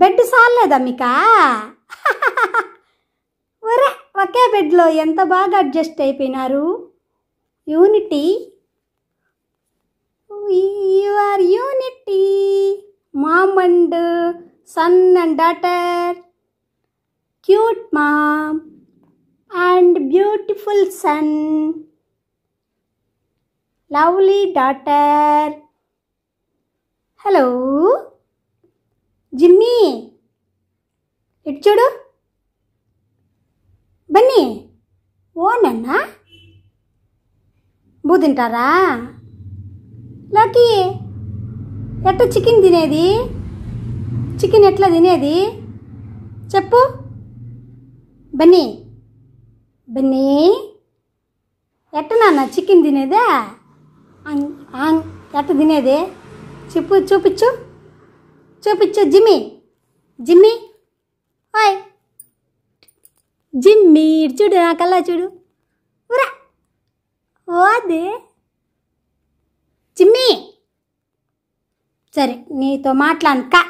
bed సాలేదా మీకా ఒరే ఒకే బెడ్లో ఎంత బాగా అడ్జస్ట్ అయిపోయినారు unity or unity mom and son and daughter cute mom and beautiful son lovely daughter hello Jimmy ఇటు చూడు బన్నీ ఓ నన్నా బూ తింటారా లక్కీ ఎట్ట చికెన్ తినేది చికెన్ ఎట్లా తినేది చెప్పు బన్నీ బన్నీ ఎట్ట నాన్న చికెన్ తినేదా ఎట్ట తినేది చెప్పు చూపించు చూపించు జిమ్మి జిమ్మి హాయ్ జిమ్మి చూడు నా కల్లా చూడు ఓ ఓదే జిమ్మి సరే నీతో మాట్లాడు కా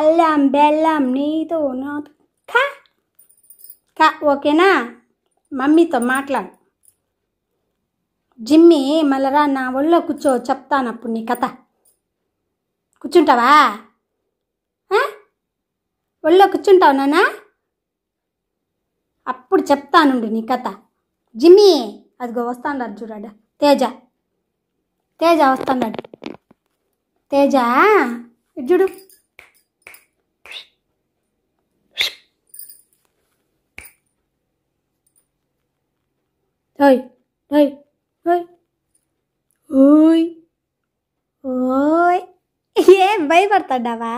అల్లం బెల్లం నీతో నాతో కా కా ఓకేనా మమ్మీతో మాట్లాడు జిమ్మి మళ్ళరా నా ఒళ్ళో కూర్చో చెప్తాను అప్పుడు నీ కథ కూర్చుంటావా ఒళ్ళో కూర్చుంటావు నానా అప్పుడు చెప్తానుండు నీ కథ జిమ్మీ అదిగో వస్తాడు చూడాడు తేజ తేజ వస్తాడు తేజ చూడు ఓయ్ ఓయ్ ఓయ్ ఓయ్ ఓయ్ ఏ భయపడతాడావా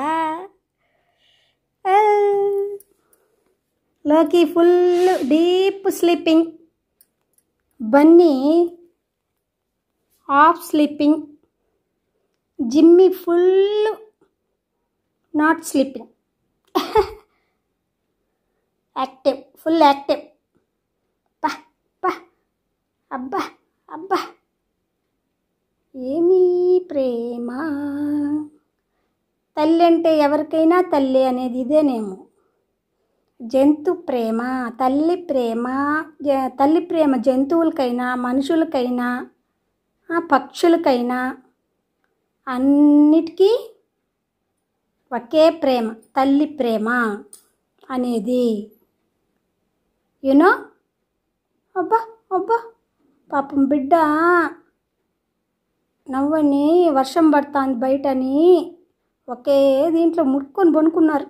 Loki full deep sleeping Bunny off sleeping Jimmy full not sleeping active full active పా పా అబ్బా అబ్బా ఏమీ ప్రేమా తల్లి అంటే ఎవరికైనా తల్లి అనేది ఇదేనేమో జంతు ప్రేమ తల్లి ప్రేమ తల్లి ప్రేమ జంతువులకైనా మనుషులకైనా పక్షులకైనా అన్నిటికీ ఒకే ప్రేమ తల్లి ప్రేమ అనేది యునో అబ్బా అబ్బా పాపం బిడ్డ నవ్వని వర్షం పడుతుంది బయటని ఒకే దీంట్లో ముట్టుకొని పనుకున్నారు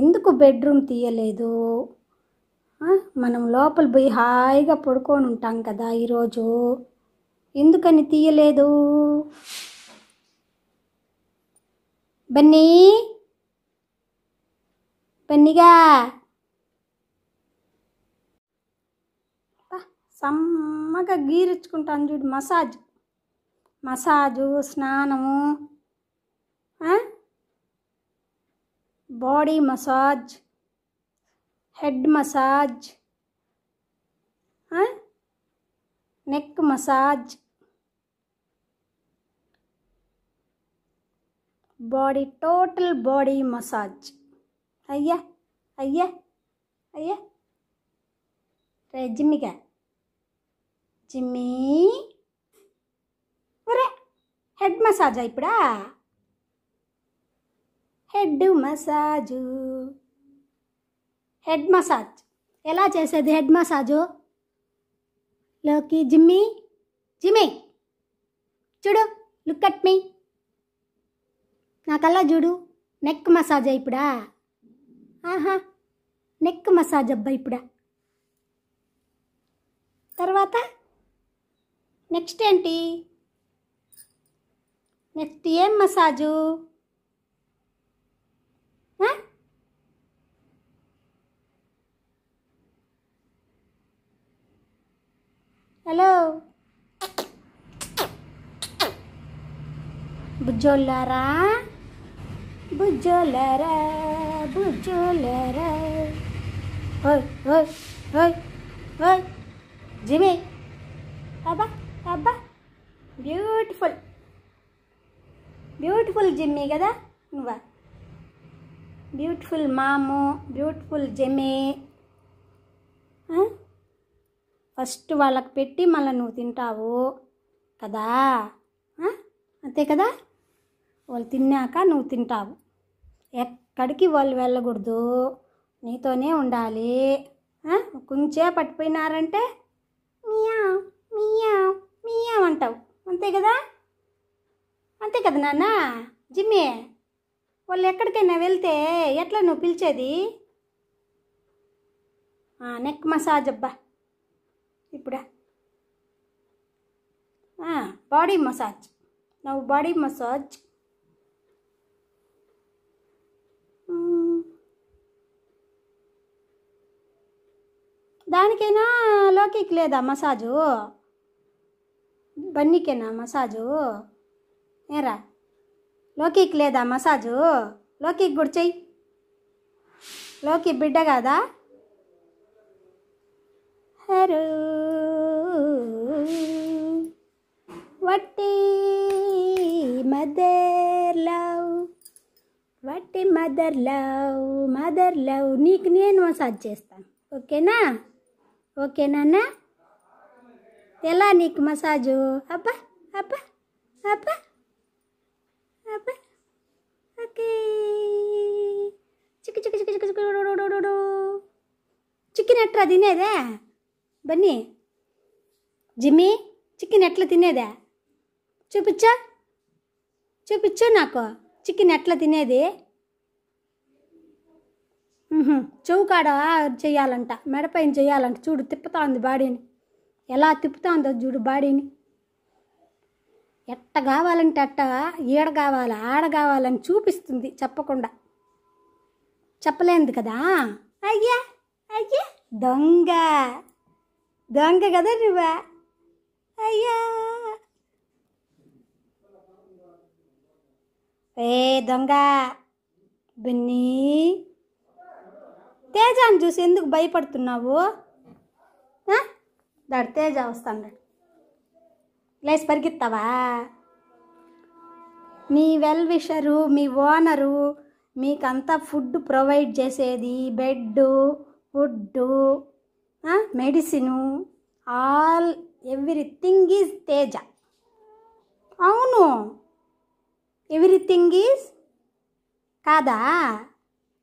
ఎందుకు బెడ్రూమ్ తీయలేదు మనం లోపల పోయి హాయిగా పడుకొని ఉంటాం కదా ఈరోజు ఎందుకని తీయలేదు బన్నీ బన్నీగా సమ్మగా గీరించుకుంటాను చూడు మసాజ్ मसाजु स्नान body massage head massage neck massage body total body massage अय्या अय्या अय्या रजनिका హెడ్ మసాజ్ ఇప్పుడా హెడ్ మసాజు హెడ్ మసాజ్ ఎలా చేసేది హెడ్ మసాజు లోకి జిమ్మి జిమ్మి చూడు లుక్ అట్ మీ నాకల్లా చూడు నెక్ మసాజ్ ఇప్పుడా ఆహా నెక్ మసాజ్ అబ్బా ఇప్పుడా తర్వాత నెక్స్ట్ ఏంటి नेक्स्ट ये मसाजो हेलो बुझोल बुझोल बुझोल जिमे अब अब ब्यूटिफुल బ్యూటిఫుల్ జిమ్మి కదా నువ్వా బ్యూటిఫుల్ మాము బ్యూటిఫుల్ జిమ్మి ఫస్ట్ వాళ్ళకి పెట్టి మళ్ళీ నువ్వు తింటావు కదా అంతే కదా వాళ్ళు తిన్నాక నువ్వు తింటావు ఎక్కడికి వాళ్ళు వెళ్ళకూడదు నీతోనే ఉండాలి కొంచెం పట్టిపోయినారంటే మియా మియా మియా అంటావు అంతే కదా అంతే కదా నాన్న జిమ్మే వాళ్ళు ఎక్కడికైనా వెళ్తే ఎట్లా నువ్వు పిలిచేది నెక్ మసాజ్ అబ్బా ఇప్పుడా బాడీ మసాజ్ నవ్వు బాడీ మసాజ్ దానికైనా లోకికి లేదా మసాజు బన్నీకేనా మసాజు ఏరా లోకిక్ లేదా మసాజు లోకిక్ గుడి చెయ్యి లోకి బిడ్డ కాదా వట్టి మదర్ లవ్ వట్టి మదర్ లవ్ మదర్ లవ్ నీకు నేను మసాజ్ చేస్తాను ఓకేనా ఓకేనా ఎలా నీకు మసాజు అబ్బా అబ్బా అబ్బా చిక్కి చిక్కి చిక్కి చిక్కి చిక్కి చికెన్ ఎట్లా తినేదా బన్నీ జిమ్మి చికెన్ ఎట్లా తినేదా చూపించా చూపించా నాకు చికెన్ ఎట్లా తినేది చౌకాడ చెయ్యాలంట మెడపైన చేయాలంట చూడు తిప్పుతా ఉంది బాడీని ఎలా తిప్పుతా ఉందో చూడు బాడీని ఎట్ట కావాలంటే అట్ట ఏడ కావాలా ఆడ కావాలని చూపిస్తుంది చెప్పకుండా చెప్పలేదు కదా అయ్యా అయ్యా దొంగ దొంగ కదా నువ్వా అయ్యా ఏ దొంగ బిన్నీ తేజాన్ని చూసి ఎందుకు భయపడుతున్నావు దాడు తేజ వస్తాను ప్లేస్ పరిగెత్తావా మీ వెల్ విషరు మీ ఓనరు మీకంతా ఫుడ్ ప్రొవైడ్ చేసేది bed food medicine all everything is Teja అవును ఎవ్రీథింగ్ ఈజ్ కాదా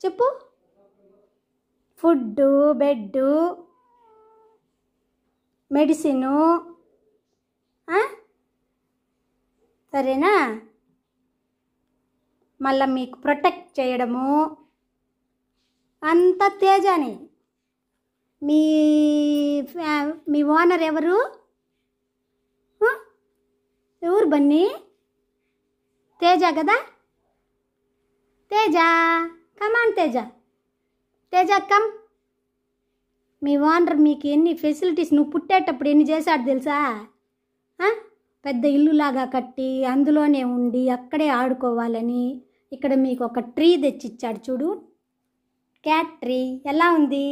చెప్పు ఫుడ్డు బెడ్డు మెడిసిను సరేనా మళ్ళీ మీకు ప్రొటెక్ట్ చేయడము అంత తేజాని మీ మీ ఓనర్ ఎవరు ఎవరు బన్నీ తేజ కదా తేజ కమాన్ తేజ తేజ కమ్ మీ ఓనర్ మీకు ఎన్ని ఫెసిలిటీస్ నువ్వు పుట్టేటప్పుడు ఎన్ని చేశాడు తెలుసా పెద్ద ఇల్లులాగా కట్టి అందులోనే ఉండి అక్కడే ఆడుకోవాలని ఇక్కడ మీకు ఒక ట్రీ తెచ్చిచ్చాడు చూడు క్యాట్ ట్రీ ఎలా ఉంది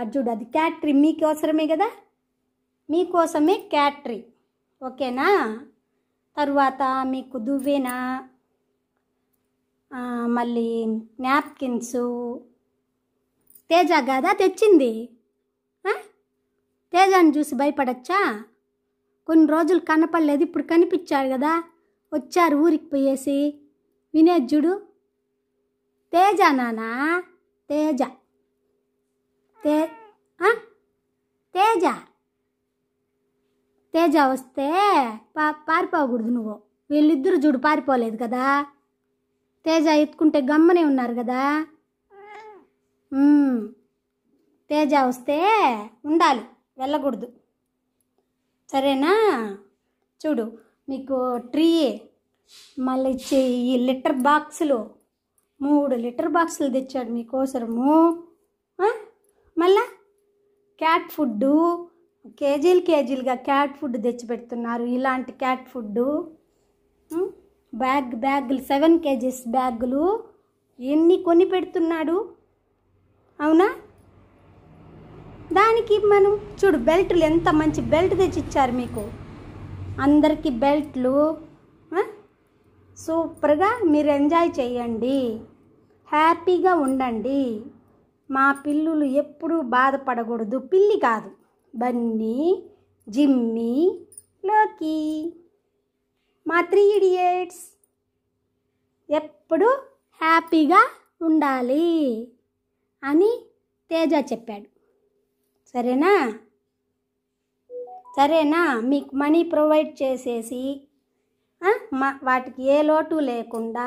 అర్జుడు చూడు అది క్యాట్ ట్రీ మీకోసమే కదా మీకోసమే క్యాట్ ట్రీ ఓకేనా తరువాత మీకు దువ్వెన మళ్ళీ నాప్కిన్స్ తేజ కదా తెచ్చింది తేజాన్ని చూసి భయపడచ్చా కొన్ని రోజులు కనపడలేదు ఇప్పుడు కనిపించారు కదా వచ్చారు ఊరికి పోయేసి వినేజుడు తేజ నానా తేజ తే తేజ తేజ వస్తే పా పారిపోకూడదు నువ్వు వీళ్ళిద్దరు చూడు పారిపోలేదు కదా తేజ ఎత్తుకుంటే గమ్మనే ఉన్నారు కదా తేజ వస్తే ఉండాలి వెళ్ళకూడదు సరేనా చూడు మీకు ట్రీ మళ్ళీ ఇచ్చే ఈ లిటర్ బాక్సులు మూడు లిటర్ బాక్సులు తెచ్చాడు మీకోసరము మళ్ళా క్యాట్ ఫుడ్డు కేజీలు కేజీలుగా క్యాట్ ఫుడ్ తెచ్చి పెడుతున్నారు ఇలాంటి క్యాట్ ఫుడ్డు బ్యాగ్ బ్యాగులు సెవెన్ కేజీస్ బ్యాగులు ఎన్ని కొని పెడుతున్నాడు అవునా దానికి మనం చూడు బెల్ట్లు ఎంత మంచి బెల్ట్ తెచ్చిచ్చారు మీకు అందరికీ బెల్ట్లు సూపర్గా మీరు ఎంజాయ్ చేయండి హ్యాపీగా ఉండండి మా పిల్లులు ఎప్పుడూ బాధపడకూడదు పిల్లి కాదు బన్నీ జిమ్మి లోకి మా త్రీ ఇడియట్స్ ఎప్పుడు హ్యాపీగా ఉండాలి అని తేజ చెప్పాడు సరేనా సరేనా మీకు మనీ ప్రొవైడ్ చేసేసి మా వాటికి ఏ లోటు లేకుండా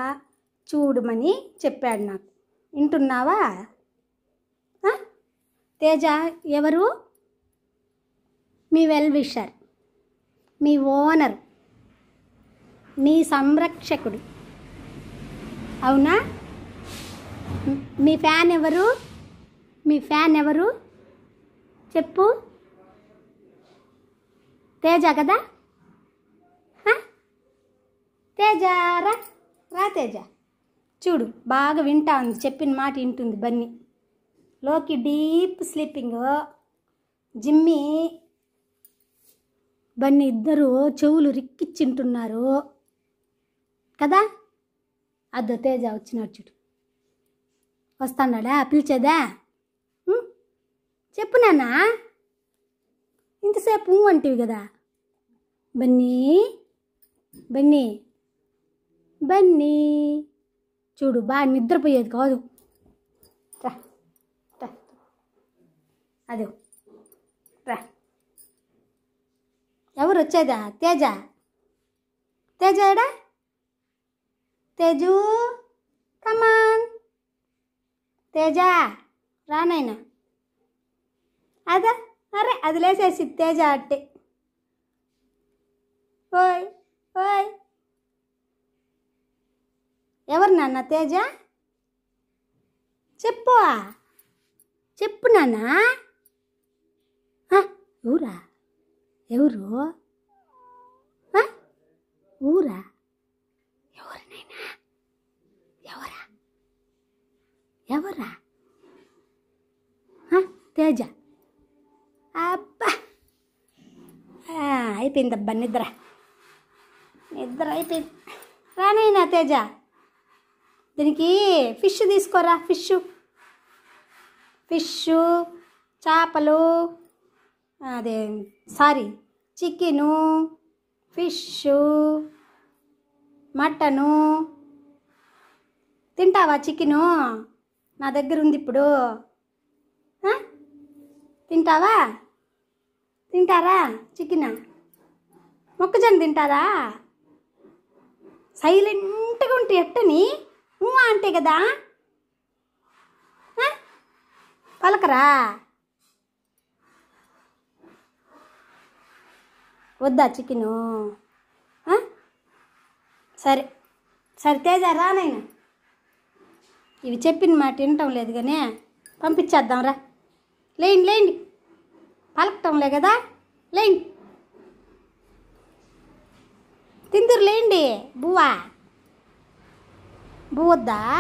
చూడమని చెప్పాడు నాకు వింటున్నావా తేజ ఎవరు మీ వెల్ విషర్ మీ ఓనర్ మీ సంరక్షకుడు అవునా మీ ఫ్యాన్ ఎవరు మీ ఫ్యాన్ ఎవరు చెప్పు తేజ కదా తేజ రా రా తేజ చూడు బాగా వింటా ఉంది చెప్పిన మాట వింటుంది బన్నీ లోకి డీప్ స్లీపింగ్ జిమ్మి బన్నీ ఇద్దరు చెవులు రిక్కిచ్చింటున్నారు కదా అద్దో తేజ వచ్చినాడు చూడు వస్తాడా పిలిచేదా చెప్పు నాన్న ఇంతసేపు అంటివి కదా బన్నీ బన్నీ బన్నీ చూడు బా నిద్రపోయేది కాదు రా అదే రా ఎవరు వచ్చేదా తేజ తేజ ఎడా తేజు కమాన్ తేజ రానైనా അതാ അറേ അതിലെ ശശിത്തെ ചാട്ട് ఓయ్ ఓయ్ ఎవరు నాన్న తేజ చెప్పు చెప్పు నాన్న ఊరా ఎవరు ఊరా ఎవరినైనా నాయనా ఎవరా ఎవరా తేజ అయిపోయిందబ్బా నిద్ర నిద్ర అయిపోయింది రానైనా తేజ దీనికి ఫిష్ తీసుకోరా ఫిష్ ఫిష్ చేపలు అదే సారీ చికెను ఫిష్ మటను తింటావా చికెను నా దగ్గర ఉంది ఇప్పుడు తింటావా తింటారా చికెనా మొక్కజొన్న తింటారా సైలెంట్గా ఉంటే ఎట్టని ఊ అంటే కదా పలకరా వద్దా చికెను సరే సరే తేజ రా నేను ఇవి చెప్పిన మాట వినటం లేదు కానీ పంపించేద్దాం రా లేండి లేండి పలకటంలే కదా లేండి తిందిరులేండి బువా బువ్వద్దా